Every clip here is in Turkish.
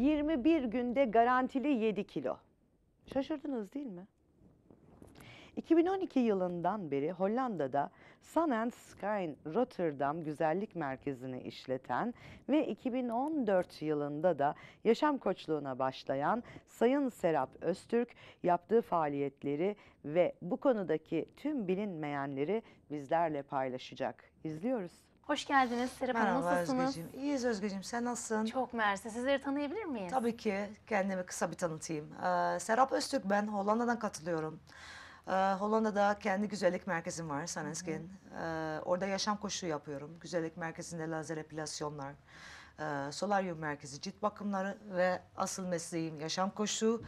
21 günde garantili 7 kilo. Şaşırdınız değil mi? 2012 yılından beri Hollanda'da Sanenskijn Rotterdam Güzellik Merkezi'ni işleten ve 2014 yılında da yaşam koçluğuna başlayan Sayın Serap Öztürk yaptığı faaliyetleri ve bu konudaki tüm bilinmeyenleri bizlerle paylaşacak. İzliyoruz. Hoş geldiniz Serap Hanım. Merhaba Nasılsınız? Özgeciğim. İyiyiz Özgeciğim. Sen nasılsın? Çok mersi. Sizleri tanıyabilir miyiz? Tabii ki. Kendimi kısa bir tanıtayım. Ee, Serap Öztürk ben. Hollanda'dan katılıyorum. Ee, Hollanda'da kendi güzellik merkezim var, Sanenskin. Ee, orada yaşam koşulu yapıyorum. Güzellik merkezinde lazer epilasyonlar, e, solaryum merkezi, cilt bakımları ve asıl mesleğim yaşam koşulu.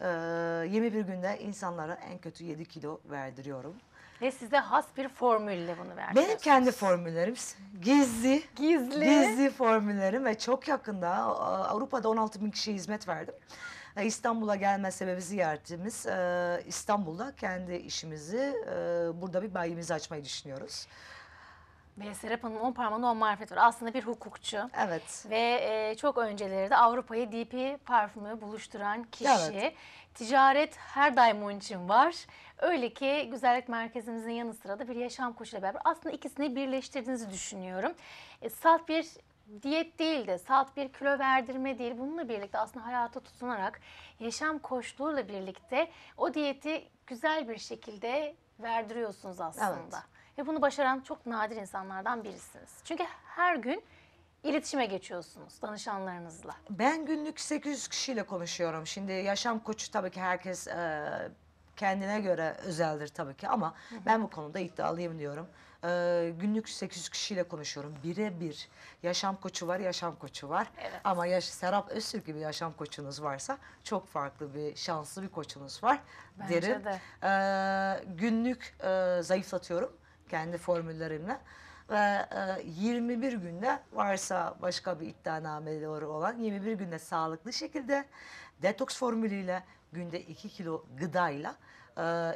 Ee, 21 günde insanlara en kötü 7 kilo verdiriyorum. Ve size has bir formülle bunu verdiniz. Benim kendi formüllerim gizli, Gizli. gizli formüllerim ve çok yakında Avrupa'da 16 bin kişiye hizmet verdim. E, İstanbul'a gelme sebebi ziyaretimiz. Ee, İstanbul'da kendi işimizi, e, burada bir bayimizi açmayı düşünüyoruz. Ve Serap Hanım'ın on parmağında on marifet var. Aslında bir hukukçu. Evet. Ve e, çok önceleri de Avrupa'yı DP parfümü buluşturan kişi. Evet. Ticaret her daim onun için var. Öyle ki güzellik merkezimizin yanı sıra da bir yaşam koşuyla beraber aslında ikisini birleştirdiğinizi düşünüyorum. E, salt bir diyet değil de salt bir kilo verdirme değil bununla birlikte aslında hayata tutunarak yaşam koşluğuyla birlikte o diyeti güzel bir şekilde verdiriyorsunuz aslında. Evet. Ve bunu başaran çok nadir insanlardan birisiniz. Çünkü her gün iletişime geçiyorsunuz danışanlarınızla. Ben günlük 800 kişiyle konuşuyorum. Şimdi yaşam koçu tabii ki herkes e, kendine göre özeldir tabii ki ama ben bu konuda iddialıyım diyorum. Ee, günlük 800 kişiyle konuşuyorum. bire bir yaşam koçu var, yaşam koçu var. Evet. Ama yaş Serap Öztürk gibi yaşam koçunuz varsa çok farklı bir şanslı bir koçunuz var Bence derim. de. Ee, günlük e, zayıflatıyorum kendi formüllerimle ve 21 e, günde varsa başka bir iddianameleri olan 21 günde sağlıklı şekilde detoks formülüyle günde 2 kilo gıdayla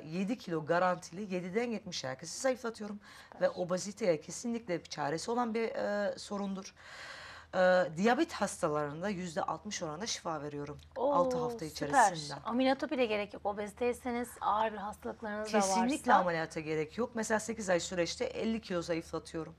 7 e, kilo garantili 7'den 70 herkesi zayıflatıyorum. Süper. Ve obeziteye kesinlikle bir çaresi olan bir e, sorundur e, diyabet hastalarında yüzde 60 oranda şifa veriyorum. Oo, 6 hafta içerisinde. Süper. Ameliyata bile gerek yok. Obeziteyseniz ağır bir hastalıklarınız Kesinlikle da varsa. Kesinlikle ameliyata gerek yok. Mesela 8 ay süreçte 50 kilo zayıflatıyorum.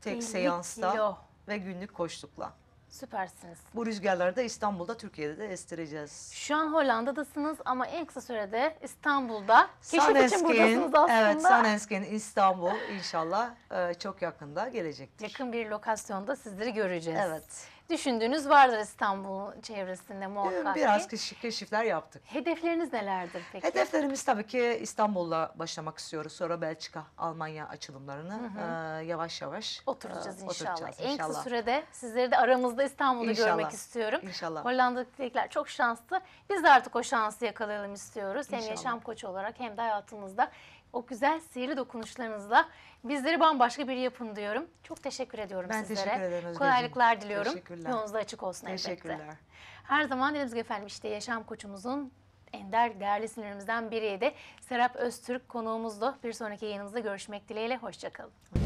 Tek 50 seansta kilo. ve günlük koştukla. Süpersiniz. Bu rüzgarları da İstanbul'da, Türkiye'de de estireceğiz. Şu an Hollanda'dasınız ama en kısa sürede İstanbul'da. Keşif için buradasınız aslında. Evet, Sanenskin İstanbul inşallah e, çok yakında gelecektir. Yakın bir lokasyonda sizleri göreceğiz. Evet düşündüğünüz vardır İstanbul çevresinde ee, muhakkak. Biraz keşif, keşifler yaptık. Hedefleriniz nelerdir peki? Hedeflerimiz tabii ki İstanbul'la başlamak istiyoruz. Sonra Belçika, Almanya açılımlarını hı hı. E, yavaş yavaş oturacağız, e, inşallah. oturacağız inşallah. En kısa sürede sizleri de aramızda İstanbul'da görmek istiyorum. İnşallah. Hollandalıklar çok şanslı. Biz de artık o şansı yakalayalım istiyoruz. İnşallah. Hem yaşam koçu olarak hem de hayatımızda o güzel sihirli dokunuşlarınızla bizleri bambaşka bir yapın diyorum. Çok teşekkür ediyorum ben sizlere. Ben teşekkür ederim Kolaylıklar diliyorum. Teşekkürler. Yolunuz açık olsun Teşekkürler. Her zaman dediğimiz gibi efendim işte yaşam koçumuzun ender değerli sinirlerimizden biriydi. Serap Öztürk konuğumuzdu. Bir sonraki yayınımızda görüşmek dileğiyle. Hoşçakalın. Hoşçakalın.